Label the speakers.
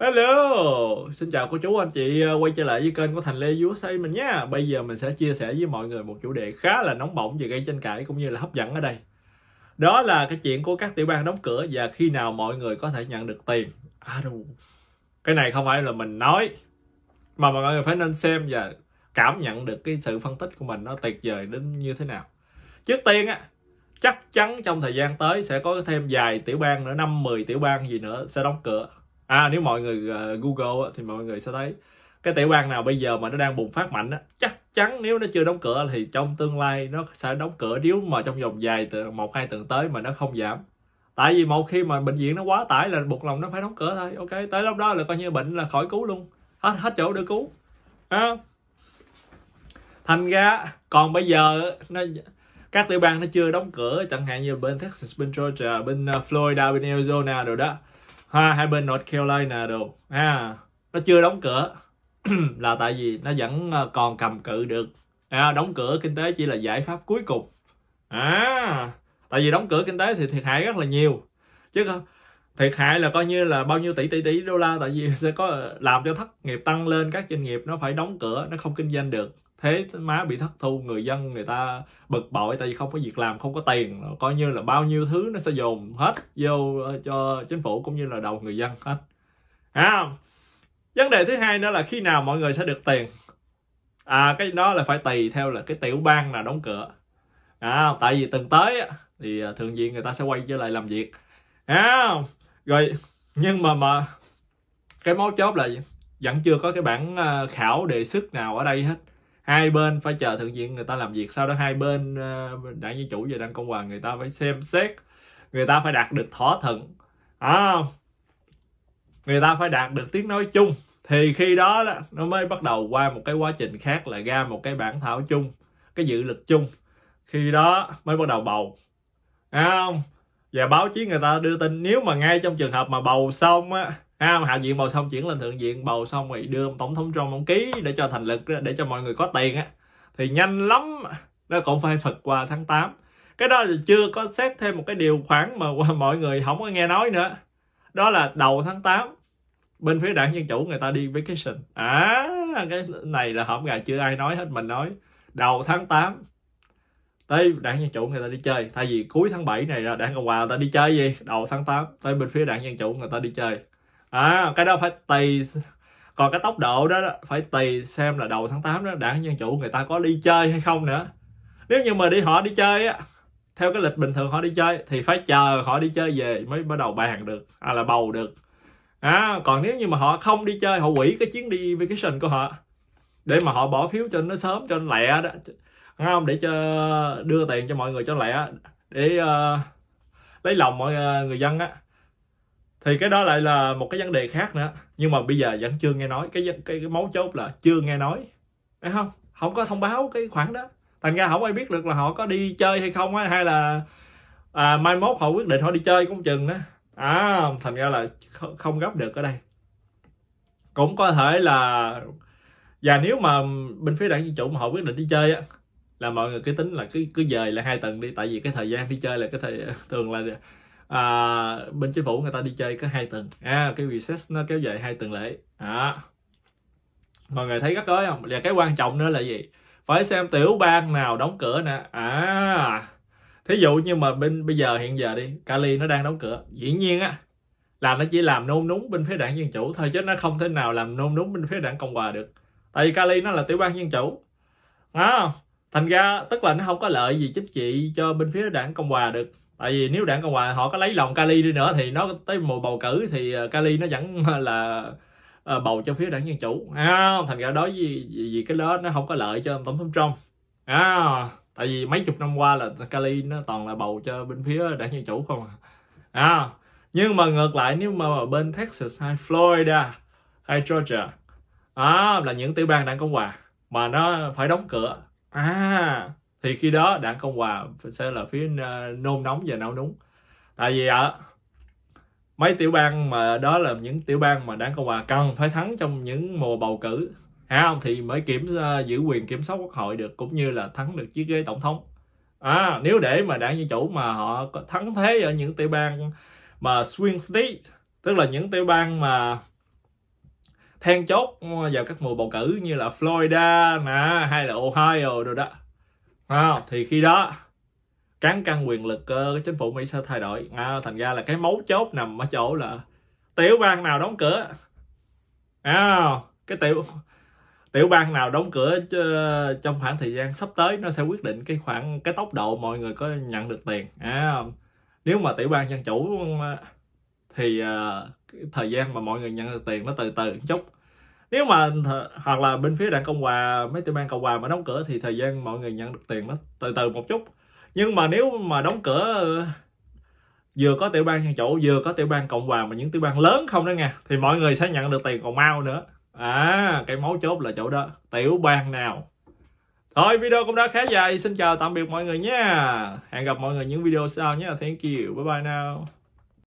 Speaker 1: Hello, xin chào cô chú anh chị ờ, quay trở lại với kênh của Thành Lê USA mình nha Bây giờ mình sẽ chia sẻ với mọi người một chủ đề khá là nóng bỏng về gây tranh cãi cũng như là hấp dẫn ở đây Đó là cái chuyện của các tiểu bang đóng cửa và khi nào mọi người có thể nhận được tiền à, đù. Cái này không phải là mình nói Mà mọi người phải nên xem và cảm nhận được cái sự phân tích của mình nó tuyệt vời đến như thế nào Trước tiên á, chắc chắn trong thời gian tới sẽ có thêm vài tiểu bang nữa, 5-10 tiểu bang gì nữa sẽ đóng cửa à nếu mọi người uh, google thì mọi người sẽ thấy cái tiểu bang nào bây giờ mà nó đang bùng phát mạnh á chắc chắn nếu nó chưa đóng cửa thì trong tương lai nó sẽ đóng cửa nếu mà trong vòng dài từ một hai tuần tới mà nó không giảm tại vì một khi mà bệnh viện nó quá tải là buộc lòng nó phải đóng cửa thôi ok tới lúc đó là coi như bệnh là khỏi cứu luôn hết hết chỗ để cứu à. thành ra còn bây giờ nó các tiểu bang nó chưa đóng cửa chẳng hạn như bên Texas bên Georgia bên ờ, Florida bên Arizona rồi đó ha, hai bên North Carolina đều ha, nó chưa đóng cửa là tại vì nó vẫn ờ, còn cầm cự được à, đóng cửa kinh tế chỉ là giải pháp cuối cùng à, tại vì đóng cửa kinh tế thì thiệt hại rất là nhiều chứ không thiệt hại là coi như là bao nhiêu tỷ tỷ tỷ đô la tại vì sẽ có ờ, làm cho thất nghiệp tăng lên các doanh nghiệp nó phải đóng cửa nó không kinh doanh được thế má bị thất thu người dân người ta bực bội tại vì không có việc làm không có tiền coi như là bao nhiêu thứ nó sẽ dồn hết vô ờ, cho chính phủ cũng như là đầu người dân hết à, vấn đề thứ hai nữa là khi nào mọi người sẽ được tiền à cái đó là phải tùy theo là cái tiểu bang nào đóng cửa à, tại vì từng tới thì ờ, thường diện người ta sẽ quay trở lại làm việc à, rồi nhưng mà mà cái mấu chốt là vẫn chưa có cái bản ờ, khảo đề sức nào ở đây hết hai bên phải chờ thượng viện người ta làm việc sau đó hai bên ờ, đảng dân chủ và đảng cộng hòa người ta phải xem xét người ta phải đạt được thỏa thuận à, người ta phải đạt được tiếng nói chung thì khi đó, đó nó mới bắt đầu qua một cái quá trình khác là ra một cái bản thảo chung cái dự luật chung khi đó mới bắt đầu bầu Đấy không và báo chí người ta đưa tin nếu mà ngay trong trường hợp mà bầu xong á ha hạ viện bầu xong chuyển lên thượng viện bầu xong thì đưa ông tổng thống trump ông ký để cho thành lực để cho mọi người có tiền á thì nhanh lắm nó cũng phải phật qua tháng 8 cái đó là chưa có xét thêm một cái điều khoản mà mọi người không có nghe nói nữa đó là đầu tháng 8 bên phía đảng dân chủ người ta đi vacation à cái này là hổm gà chưa ai nói hết mình nói đầu tháng 8 tới đảng Dân Chủ người ta đi chơi thay vì cuối tháng 7 này là đảng Cộng Hòa người ta đi chơi gì đầu tháng 8 tới bên phía đảng Dân Chủ người ta đi chơi à cái đó phải tùy còn cái tốc độ đó phải tùy xem là đầu tháng 8 đó đảng Dân Chủ người ta có đi chơi hay không nữa nếu như mà đi họ đi chơi á theo cái lịch bình thường họ đi chơi thì phải chờ họ đi chơi về mới bắt đầu bàn được à là bầu được à, còn nếu như mà họ không đi chơi họ hủy cái chuyến đi vacation của họ để mà họ bỏ phiếu cho nó sớm cho nó lẹ đó đúng không để cho đưa tiền cho mọi người cho lẹ để uh, lấy lòng mọi ờ, người dân á thì cái đó lại là một cái vấn đề khác nữa nhưng mà bây giờ vẫn chưa nghe nói cái cái, cái mấu chốt là chưa nghe nói phải không không có thông báo cái khoản đó thành ra không ai biết được là họ có đi chơi hay không á hay là à, mai mốt họ quyết định họ đi chơi cũng chừng đó à thành ra là không gấp được ở đây cũng có thể là và nếu mà bên phía đảng dân chủ mà họ quyết định đi chơi á là mọi người cứ tính là cứ cứ dời là hai tuần đi tại vì cái thời gian đi chơi là cái thời thường là à, bên chính phủ người ta đi chơi có hai tuần à, cái recess nó kéo dài hai tuần lễ à. mọi người thấy rất tới không và cái quan trọng nữa là gì phải xem tiểu bang nào đóng cửa nè à thí dụ như mà bên bây giờ hiện giờ đi Cali nó đang đóng cửa dĩ nhiên á là nó chỉ làm nôn núng bên phía đảng dân chủ thôi chứ nó không thể nào làm nôn núng bên phía đảng cộng hòa được tại vì Cali nó là tiểu bang dân chủ đó à, thành ra tức là nó không có lợi gì chính trị cho bên phía đảng cộng hòa được tại vì nếu đảng cộng hòa họ có lấy lòng cali đi nữa thì nó tới mùa bầu cử thì ờ, cali nó vẫn là ờ, bầu cho phía đảng dân chủ à, thành ra đối với vì, cái đó nó không có lợi cho tổng thống trump à, tại vì mấy chục năm qua là cali nó toàn là bầu cho bên phía đảng dân chủ không à, à nhưng mà ngược lại nếu mà bên texas hay florida hay georgia à, là những tiểu bang đảng cộng hòa mà nó phải đóng cửa à thì khi đó đảng cộng hòa sẽ là phía ờ, nôn nóng và nao núng tại vì ạ à, mấy tiểu bang mà đó là những tiểu bang mà đảng cộng hòa cần phải thắng trong những mùa bầu cử hả không thì mới kiểm ờ, giữ quyền kiểm soát quốc hội được cũng như là thắng được chiếc ghế tổng thống à nếu để mà đảng dân chủ mà họ thắng thế ở những tiểu bang mà swing state tức là những tiểu bang mà then chốt vào các mùa bầu cử như là Florida nè hay là Ohio rồi đó à, thì khi đó cán cân quyền lực uh, chính phủ Mỹ sẽ thay đổi à, thành ra là cái mấu chốt nằm ở chỗ là tiểu bang nào đóng cửa à, cái tiểu tiểu bang nào đóng cửa ờ, trong khoảng thời gian sắp tới nó sẽ quyết định cái khoảng cái tốc độ mọi người có nhận được tiền à, nếu mà tiểu bang dân chủ ờ, thì uh, thời gian mà mọi người nhận được tiền nó từ từ một chút nếu mà hoặc là bên phía đảng cộng hòa mấy tiểu bang cộng hòa mà đóng cửa thì thời gian mọi người nhận được tiền nó từ từ một chút nhưng mà nếu mà đóng cửa vừa có tiểu bang hàng chủ vừa có tiểu bang cộng hòa mà những tiểu bang lớn không đó nha thì mọi người sẽ nhận được tiền còn mau nữa à cái mấu chốt là chỗ đó tiểu bang nào thôi video cũng đã khá dài xin chào tạm biệt mọi người nha hẹn gặp mọi người những video sau nhé thank you bye bye now